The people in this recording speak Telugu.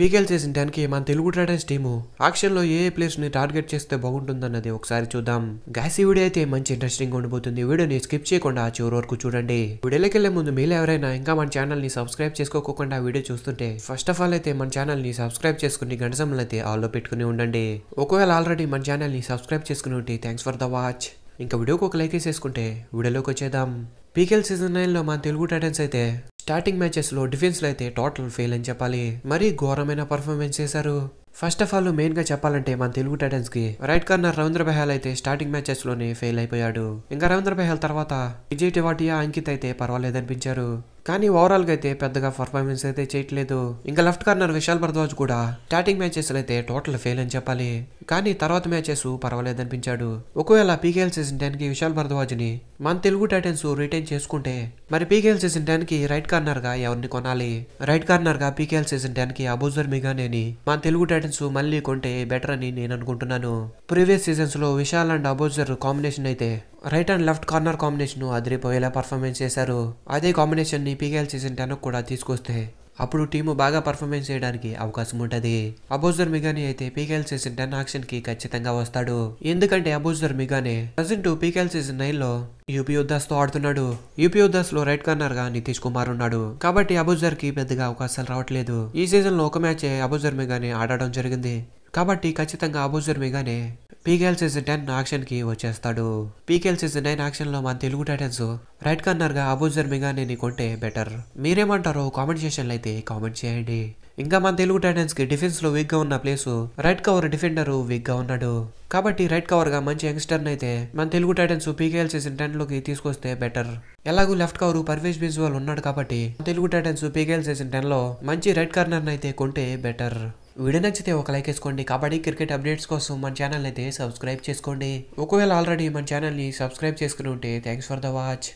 పీకెల్ చేసిన టైంకి మన తెలుగు టైటన్స్ టీము ఆక్షన్లో ఏ ఏ ప్లేయర్స్ని టార్గెట్ చేస్తే బాగుంటుందన్నది ఒకసారి చూద్దాం గ్యాస్ ఈ వీడియో అయితే మంచి ఇంట్రెస్టింగ్ ఉండబోతుంది వీడియోని స్కిప్ చేయకుండా చివరి వరకు చూడండి వీడియోలోకి వెళ్లే ముందు మీరు ఎవరైనా ఇంకా మన ఛానల్ని సబ్స్క్రైబ్ చేసుకోకుండా వీడియో చూస్తుంటే ఫస్ట్ ఆఫ్ ఆల్ అయితే మన ఛానల్ని సబ్స్క్రైబ్ చేసుకుని గంట సమయం అయితే ఆల్లో పెట్టుకుని ఉండండి ఒకవేళ ఆల్రెడీ మన ఛానల్ని సబ్స్క్రైబ్ చేసుకుని ఉంటే థ్యాంక్స్ ఫర్ ద వాచ్ ఇంకా వీడియోకి ఒక లైక్ వేసేసుకుంటే వీడియోలోకి వచ్చేద్దాం పీకెల్ సీజన్ నైన్లో మన తెలుగు టైటన్స్ అయితే స్టార్టింగ్ మ్యాచెస్లో డిఫెన్స్లో అయితే టోటల్ ఫెయిల్ అని చెప్పాలి మరీ ఘోరమైన పర్ఫార్మెన్స్ చేశారు ఫస్ట్ ఆఫ్ ఆల్ మెయిన్ గా చెప్పాలంటే మన తెలుగు టైటన్స్ కి రైట్ కార్నర్ రవీంద్ర బెహాల్ అయితే స్టార్టింగ్ మ్యాచెస్ లోనే ఫెయిల్ అయిపోయాడు ఇంకా రవీంద్ర బెహాల్ తర్వాత విజయ్ టివాటియా అంకిత్ అయితే పర్వాలేదనిపించారు కానీ ఓవరాల్గా అయితే పెద్దగా పర్ఫార్మెన్స్ అయితే చేయట్లేదు ఇంకా లెఫ్ట్ కార్నర్ విశాల్ భరద్వాజ్ కూడా స్టార్టింగ్ మ్యాచెస్ అయితే టోటల్ ఫెయిల్ అని చెప్పాలి కానీ తర్వాత మ్యాచెస్ పర్వాలేదు అనిపించాడు ఒకవేళ పీకేఎల్ సీజన్ కి విశాల్ భరద్వాజ్ని మన తెలుగు టైటన్స్ రిటైన్ చేసుకుంటే మరి పీకేఎల్ సీజన్ కి రైట్ కార్నర్గా ఎవరిని కొనాలి రైట్ కార్నర్గా పీకేఎల్ సీజన్ టెన్కి అబూజర్ మిగానేని మన తెలుగు టైటన్స్ మళ్ళీ కొంటే బెటర్ అని నేను అనుకుంటున్నాను ప్రీవియస్ సీజన్స్లో విశాల్ అండ్ అబోజర్ కాంబినేషన్ అయితే రైట్ అండ్ లెఫ్ట్ కార్నర్ కాంబినేషన్ను అదిరిపోయేలా పర్ఫార్మెన్స్ చేశారు అదే కాంబినేషన్ ని పీకేఎల్ సీజన్ టెన్ కూడా తీసుకొస్తే అప్పుడు టీము బాగా పర్ఫార్మెన్స్ చేయడానికి అవకాశం ఉంటుంది అబోజర్ మిగాని అయితే పీకేఎల్ సీజన్ టెన్ ఆక్షన్ కి ఖచ్చితంగా వస్తాడు ఎందుకంటే అబోజర్ మిగానే ప్రజెంట్ పీకేఎల్ సీజన్ నైన్ లో యూపీ ఉద్దాస్ తో ఆడుతున్నాడు యూపీ ఉద్దాస్ లో రైట్ కార్నర్ గా నితీష్ కుమార్ ఉన్నాడు కాబట్టి అబోజర్ కి పెద్దగా అవకాశాలు రావట్లేదు ఈ సీజన్ లో ఒక మ్యాచ్ అబోజర్ మిగానే ఆడడం జరిగింది కాబట్టి ఖచ్చితంగా అబోజర్ మిగానే పీకేఎల్ సీజన్ టెన్ ఆక్షన్కి వచ్చేస్తాడు పీకేఎల్ సీజన్ నైన్ ఆక్షన్లో మన తెలుగు టైటన్స్ రైట్ కన్నర్గా అబూజర్ నేను కొంటే బెటర్ మీరేమంటారో కామెంట్ సెషన్లో అయితే కామెంట్ చేయండి ఇంకా మన తెలుగు లో డిఫెన్స్లో గా ఉన్న ప్లేసు రైట్ కవర్ డిఫెండర్ గా ఉన్నాడు కాబట్టి రైట్ కవర్ గా మంచి యంగ్స్టర్ని అయితే మన తెలుగు టైటన్స్ పీకేఎల్ సీజన్ లోకి తీసుకొస్తే బెటర్ ఎలాగూ లెఫ్ట్ కవర్ పర్వేష్ బిజ్వాల్ ఉన్నాడు కాబట్టి తెలుగు టైటన్స్ పీకేఎల్ సీజన్ లో మంచి రైట్ కార్నర్ని అయితే కొంటే బెటర్ వీడియో నచ్చితే ఒక లైక్ వేసుకోండి కబడ్డీ క్రికెట్ అప్డేట్స్ కోసం మన ఛానల్ అయితే సబ్స్క్రైబ్ చేసుకోండి ఒకవేళ ఆల్రెడీ మన ఛానల్ని సబ్స్క్రైబ్ చేసుకుని ఉంటే థ్యాంక్స్ ఫర్ ద వాచ్